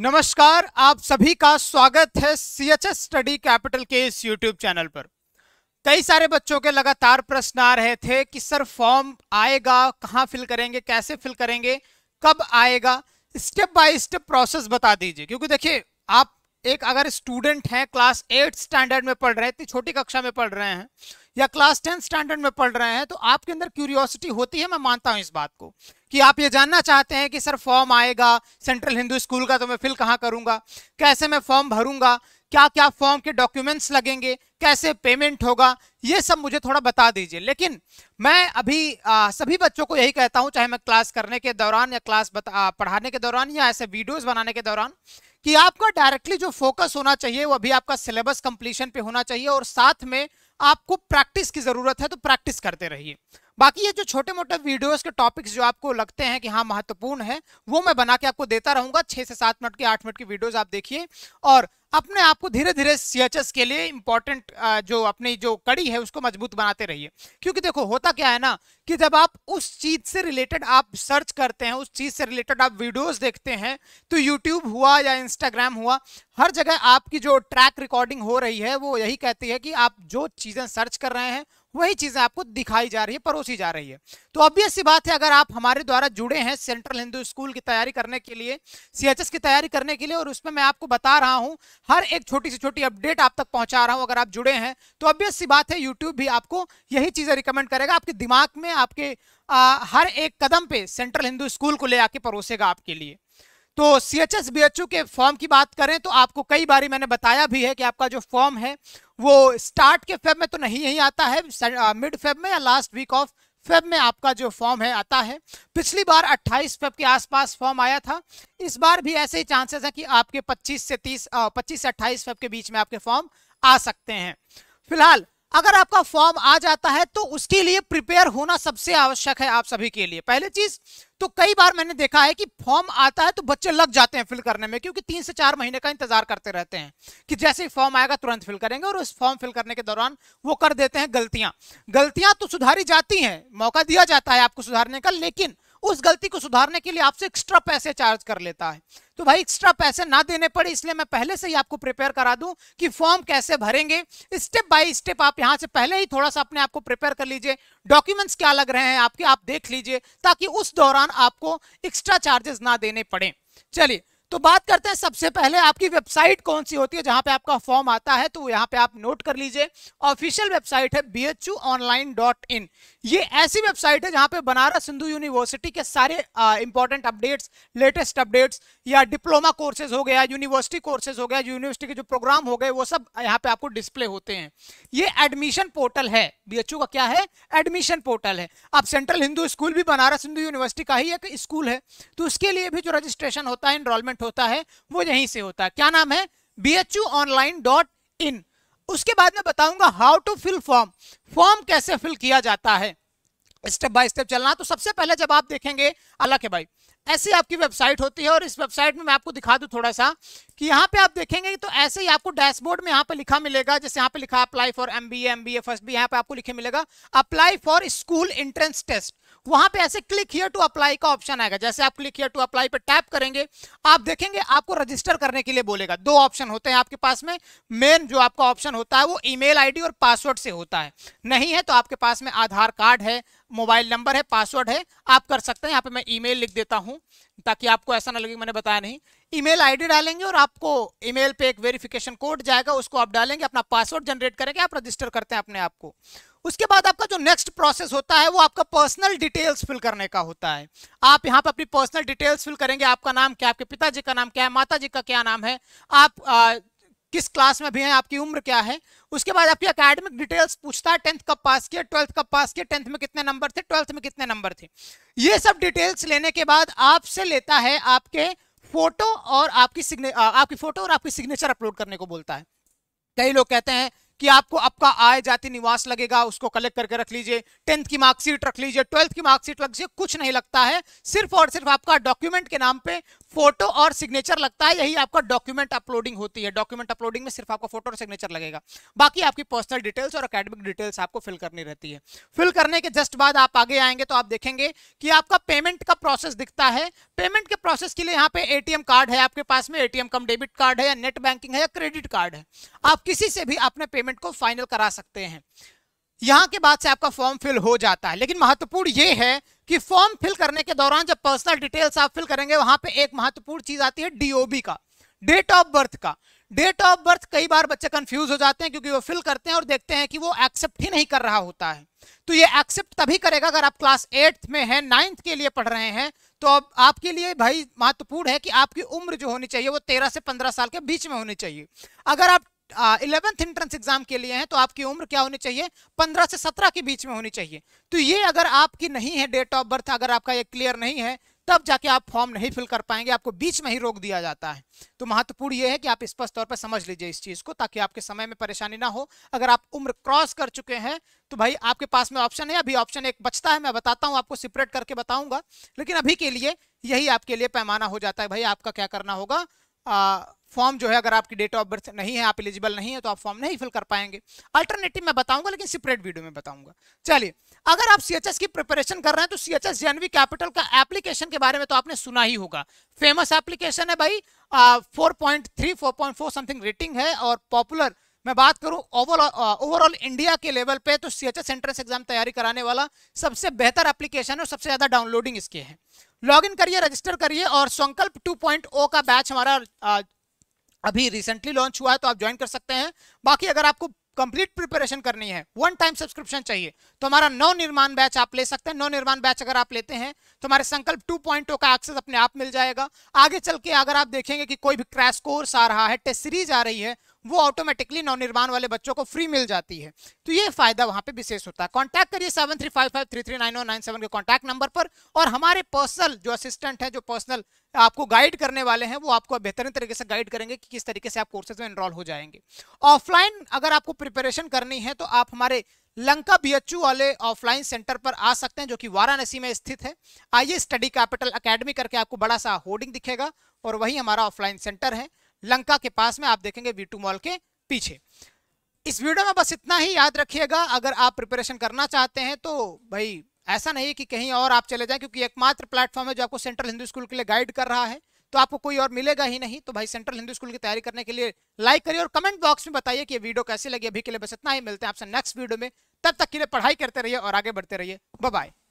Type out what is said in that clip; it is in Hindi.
नमस्कार आप सभी का स्वागत है C H S study capital के इस यूट्यूब चैनल पर कई सारे बच्चों के लगातार प्रश्न आ रहे थे कि सर फॉर्म आएगा कहाँ फिल करेंगे कैसे फिल करेंगे कब आएगा स्टेप बाय स्टेप प्रोसेस बता दीजिए क्योंकि देखिए आप एक अगर स्टूडेंट हैं क्लास एट स्टैंडर्ड में पढ़ रहे हैं इतनी छोटी कक्षा में पढ़ रहे हैं या क्लास टेंथ स्टैंडर्ड में पढ़ रहे हैं तो आपके अंदर क्यूरियोसिटी होती है मैं मानता हूँ इस बात को कि आप ये जानना चाहते हैं कि सर फॉर्म आएगा सेंट्रल हिंदू स्कूल का तो मैं फिल कहाँ करूँगा कैसे मैं फॉर्म भरूंगा क्या क्या फॉर्म के डॉक्यूमेंट्स लगेंगे कैसे पेमेंट होगा ये सब मुझे थोड़ा बता दीजिए लेकिन मैं अभी आ, सभी बच्चों को यही कहता हूँ चाहे मैं क्लास करने के दौरान या क्लास बता, आ, पढ़ाने के दौरान या ऐसे वीडियोज बनाने के दौरान कि आपका डायरेक्टली जो फोकस होना चाहिए वो अभी आपका सिलेबस कंप्लीशन पे होना चाहिए और साथ में आपको प्रैक्टिस की ज़रूरत है तो प्रैक्टिस करते रहिए बाकी ये जो छोटे मोटे वीडियोस के टॉपिक्स जो आपको लगते हैं कि हाँ महत्वपूर्ण है वो मैं बना के आपको देता रहूंगा छः से सात मिनट के आठ मिनट की वीडियोस आप देखिए और अपने आप को धीरे धीरे सीएचएस के लिए इंपॉर्टेंट जो अपनी जो कड़ी है उसको मजबूत बनाते रहिए क्योंकि देखो होता क्या है ना कि जब आप उस चीज़ से रिलेटेड आप सर्च करते हैं उस चीज़ से रिलेटेड आप वीडियोस देखते हैं तो यूट्यूब हुआ या इंस्टाग्राम हुआ हर जगह आपकी जो ट्रैक रिकॉर्डिंग हो रही है वो यही कहती है कि आप जो चीज़ें सर्च कर रहे हैं वही चीजें आपको दिखाई जा रही है परोसी जा रही है तो ऑब्वियस सी बात है अगर आप हमारे द्वारा जुड़े हैं सेंट्रल हिंदू स्कूल की तैयारी करने के लिए सीएचएस की तैयारी करने के लिए और उसमें मैं आपको बता रहा हूं हर एक छोटी से छोटी अपडेट आप तक पहुंचा रहा हूं अगर आप जुड़े हैं तो ऑब्वियस सी बात है यूट्यूब भी आपको यही चीजें रिकमेंड करेगा आपके दिमाग में आपके आ, हर एक कदम पे सेंट्रल हिंदू स्कूल को ले आके परोसेगा आपके लिए तो C H S B H के फॉर्म की बात करें तो आपको कई बार मैंने बताया भी है कि आपका जो फॉर्म है वो स्टार्ट के फेब में तो नहीं ही आता है मिड फेब uh, में या लास्ट वीक ऑफ फेब में आपका जो फॉर्म है आता है पिछली बार 28 फेब के आसपास फॉर्म आया था इस बार भी ऐसे ही चांसेस हैं कि आपके 25 से 30 25 uh, से 28 फेब के बीच में आपके फॉर्म आ सकते हैं फिलहाल अगर आपका फॉर्म आ जाता है तो उसके लिए प्रिपेयर होना सबसे आवश्यक है आप सभी के लिए पहले चीज तो कई बार मैंने देखा है कि फॉर्म आता है तो बच्चे लग जाते हैं फिल करने में क्योंकि तीन से चार महीने का इंतजार करते रहते हैं कि जैसे ही फॉर्म आएगा तुरंत फिल करेंगे और उस फॉर्म फिल करने के दौरान वो कर देते हैं गलतियां गलतियां तो सुधारी जाती हैं मौका दिया जाता है आपको सुधारने का लेकिन उस गलती को सुधारने के लिए आपसे एक्स्ट्रा पैसे चार्ज कर लेता है तो भाई एक्स्ट्रा पैसे ना देने पड़े इसलिए मैं पहले से ही आपको प्रिपेयर करा दूं कि फॉर्म कैसे भरेंगे स्टेप बाय स्टेप आप यहां से पहले ही थोड़ा सा अपने आप को प्रिपेयर कर लीजिए डॉक्यूमेंट्स क्या लग रहे हैं आपके आप देख लीजिए ताकि उस दौरान आपको एक्स्ट्रा चार्जेस ना देने पड़े चलिए तो बात करते हैं सबसे पहले आपकी वेबसाइट कौन सी होती है जहां पे आपका फॉर्म आता है तो यहां पे आप नोट कर लीजिए ऑफिशियल वेबसाइट है B H online dot in ये ऐसी वेबसाइट है जहां पे बनारस हिंदू यूनिवर्सिटी के सारे इंपॉर्टेंट अपडेट्स लेटेस्ट अपडेट्स या डिप्लोमा कोर्सेज हो गया यूनिवर्सिटी कोर्सेज हो गया यूनिवर्सिटी के जो प्रोग्राम हो गए वो सब यहाँ पे आपको डिस्प्ले होते हैं ये एडमिशन पोर्टल है बी का क्या है एडमिशन पोर्टल है अब सेंट्रल हिंदू स्कूल भी बनारस हिंदू यूनिवर्सिटी का ही एक स्कूल है तो उसके लिए भी जो रजिस्ट्रेशन होता है इनरोलमेंट स्टार्ट होता है वो यहीं से होता है क्या नाम है B H U online dot in उसके बाद में बताऊंगा how to fill form form कैसे फिल किया जाता है स्टेप बाय स्टेप चलना तो सबसे पहले जब आप देखेंगे अलग है भाई ऐसी आपकी वेबसाइट होती है और इस वेबसाइट में मैं आपको दिखा दूं थोड़ा सा कि यहाँ पे आप देखेंगे तो ऐसे ही आपको डैशबोर्ड में यहाँ पे लिखा मिलेगा जैसे यहाँ पे लिखा apply for M B M B A first B यहाँ पे आपको लिखे मिलेगा apply for school entrance test वहां पे ऐसे क्लिक हियर टू अप्लाई का ऑप्शन आएगा जैसे आप क्लिक हियर टू अप्लाई पे टैप करेंगे आप देखेंगे आपको रजिस्टर करने के लिए बोलेगा दो ऑप्शन होते हैं आपके पास में मेन जो आपका ऑप्शन होता है वो ईमेल आईडी और पासवर्ड से होता है नहीं है तो आपके पास में आधार कार्ड है मोबाइल नंबर है पासवर्ड है आप कर सकते हैं यहाँ पे मैं ईमेल लिख देता हूँ ताकि आपको ऐसा ना लगे मैंने बताया नहीं ईमेल आईडी डालेंगे और आपको ईमेल पे एक वेरिफिकेशन कोड जाएगा उसको आप डालेंगे अपना पासवर्ड जनरेट करेंगे आप रजिस्टर करते हैं अपने आप को उसके बाद आपका जो नेक्स्ट प्रोसेस होता है वो आपका पर्सनल डिटेल्स फिल करने का होता है आप यहाँ पर अपनी पर्सनल डिटेल्स फिल करेंगे आपका नाम क्या आपके पिताजी का नाम क्या है माता का क्या नाम है आप आ, किस क्लास में भी हैं आपकी उम्र क्या है उसके बाद आपकी अकेडमिक डिटेल्स पूछता है टेंथ कब पास किया ट्वेल्थ कब पास किया टेंथ में कितने नंबर थे ट्वेल्थ में कितने नंबर थे ये सब डिटेल्स लेने के बाद आपसे लेता है आपके फोटो और आपकी सिग्ने आपकी फोटो और आपकी सिग्नेचर अपलोड करने को बोलता है कई लोग कहते हैं कि आपको आपका आय जाति निवास लगेगा उसको कलेक्ट करके रख लीजिए टेंथ की मार्कशीट रख लीजिए ट्वेल्थ की मार्कशीट रख लीजिए कुछ नहीं लगता है सिर्फ और सिर्फ आपका डॉक्यूमेंट के नाम पे फोटो और सिग्नेचर लगता है यही आपका डॉक्यूमेंट अपलोडिंग होती है डॉक्यूमेंट अपलोडिंग में सिर्फ आपका फोटो और सिग्नेचर लगेगा बाकी आपकी पर्सनल डिटेल्स और अकेडमिक डिटेल्स आपको फिल करनी रहती है फिल करने के जस्ट बाद आप आगे आएंगे तो आप देखेंगे कि आपका पेमेंट का प्रोसेस दिखता है पेमेंट के प्रोसेस के लिए यहाँ पे एटीएम कार्ड है आपके पास में एटीएम कम डेबिट कार्ड है या नेट बैंकिंग है या क्रेडिट कार्ड है आप किसी से भी अपने पेमेंट डॉक्यूमेंट को फाइनल करा सकते हैं यहाँ के बाद से आपका फॉर्म फिल हो जाता है लेकिन महत्वपूर्ण ये है कि फॉर्म फिल करने के दौरान जब पर्सनल डिटेल्स आप फिल करेंगे वहां पे एक महत्वपूर्ण चीज आती है डीओबी का डेट ऑफ बर्थ का डेट ऑफ बर्थ कई बार बच्चे कंफ्यूज हो जाते हैं क्योंकि वो फिल करते हैं और देखते हैं कि वो एक्सेप्ट ही नहीं कर रहा होता है तो ये एक्सेप्ट तभी करेगा अगर आप क्लास एट्थ में हैं नाइन्थ के लिए पढ़ रहे हैं तो अब आपके लिए भाई महत्वपूर्ण है कि आपकी उम्र जो होनी चाहिए वो तेरह से पंद्रह साल के बीच में होनी चाहिए अगर आप इलेवेंथ एंट्रेंस एग्जाम के लिए हैं तो आपकी उम्र क्या होनी चाहिए पंद्रह से सत्रह के बीच में होनी चाहिए तो ये अगर आपकी नहीं है डेट ऑफ बर्थ अगर आपका ये क्लियर नहीं है तब जाके आप फॉर्म नहीं फिल कर पाएंगे आपको बीच में ही रोक दिया जाता है तो महत्वपूर्ण ये है कि आप स्पष्ट तौर पर समझ लीजिए इस चीज़ को ताकि आपके समय में परेशानी ना हो अगर आप उम्र क्रॉस कर चुके हैं तो भाई आपके पास में ऑप्शन है अभी ऑप्शन एक बचता है मैं बताता हूँ आपको सेपरेट करके बताऊंगा लेकिन अभी के लिए यही आपके लिए पैमाना हो जाता है भाई आपका क्या करना होगा फॉर्म जो है अगर आपकी डेट ऑफ बर्थ नहीं है आप एलिजिबल नहीं है तो आप फॉर्म नहीं फिल कर पाएंगे अल्टरनेटिव मैं बताऊंगा लेकिन सेपरेट वीडियो में बताऊंगा चलिए अगर आप सी की प्रिपरेशन कर रहे हैं तो सी एच कैपिटल का एप्लीकेशन के बारे में तो आपने सुना ही होगा फेमस एप्लीकेशन है भाई फोर पॉइंट समथिंग रेटिंग है और पॉपुलर मैं बात करूं ओवरऑल ओवरऑल इंडिया के लेवल पे तो C H S entrance exam तैयारी कराने वाला सबसे बेहतर एप्लीकेशन है और सबसे ज़्यादा डाउनलोडिंग इसके हैं लॉगिन करिए रजिस्टर करिए और संकल्प 2.0 का बैच हमारा अभी रिसेंटली लॉन्च हुआ है तो आप ज्वाइन कर सकते हैं बाकी अगर आपको कंप्लीट प्रिपरेशन करनी है वन टाइम सब्सक्रिप्शन चाहिए तो हमारा नौ निर्माण बैच आप ले सकते हैं नौ निर्माण बैच अगर आप लेते हैं तो हमारे संकल्प टू पॉइंट oh का एक्सेस अपने आप मिल जाएगा आगे चल के अगर आप देखेंगे कि कोई भी क्रैश कोर्स आ रहा है टेस्ट सीरीज आ रही है वो ऑटोमेटिकली नवनिर्माण वाले बच्चों को फ्री मिल जाती है तो ये फायदा वहां पे विशेष होता है कॉन्टैक्ट करिए seven three five five three three nine nine seven के कॉन्टैक्ट नंबर पर और हमारे पर्सनल जो असिस्टेंट है जो पर्सनल आपको गाइड करने वाले हैं वो आपको बेहतरीन तरीके से गाइड करेंगे कि किस तरीके से आप कोर्सेज में इनरोल हो जाएंगे ऑफलाइन अगर आपको प्रिपरेशन करनी है तो आप हमारे लंका यू वाले ऑफलाइन सेंटर पर आ सकते हैं जो कि वाराणसी में स्थित है आइए स्टडी कैपिटल अकेडमी करके आपको बड़ा सा होर्डिंग दिखेगा और वही हमारा ऑफलाइन सेंटर है लंका के पास में आप देखेंगे वी मॉल के पीछे इस वीडियो में बस इतना ही याद रखिएगा अगर आप प्रिपरेशन करना चाहते हैं तो भाई ऐसा नहीं कि कहीं और आप चले जाएं क्योंकि एकमात्र प्लेटफॉर्म है जो आपको सेंट्रल हिंदू स्कूल के लिए गाइड कर रहा है तो आपको कोई और मिलेगा ही नहीं तो भाई सेंट्रल हिंदू स्कूल की तैयारी करने के लिए लाइक करिए और कमेंट बॉक्स में बताइए कि ये वीडियो कैसे लगी अभी के लिए बस इतना ही मिलते हैं आपसे नेक्स्ट वीडियो में तब तक के लिए पढ़ाई करते रहिए और आगे बढ़ते रहिए बाय